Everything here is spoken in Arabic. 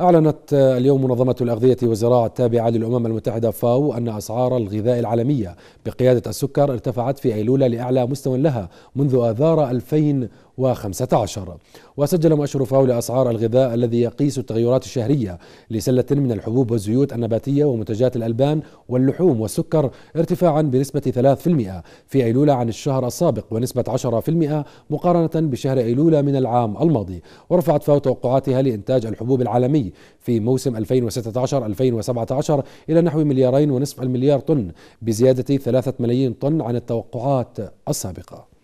أعلنت آه، اليوم منظمة الأغذية والزراعة التابعة للأمم المتحدة فاو أن أسعار الغذاء العالمية بقيادة السكر ارتفعت في أيلولة لأعلى مستوى لها منذ آذار 2000 عشر وسجل مؤشر فاو لأسعار الغذاء الذي يقيس التغيرات الشهرية لسلة من الحبوب والزيوت النباتية ومنتجات الألبان واللحوم والسكر ارتفاعا بنسبة 3% في أيلول عن الشهر السابق ونسبة 10% مقارنة بشهر أيلول من العام الماضي ورفعت فاو توقعاتها لإنتاج الحبوب العالمي في موسم 2016-2017 إلى نحو مليارين ونصف المليار طن بزيادة 3 ملايين طن عن التوقعات السابقة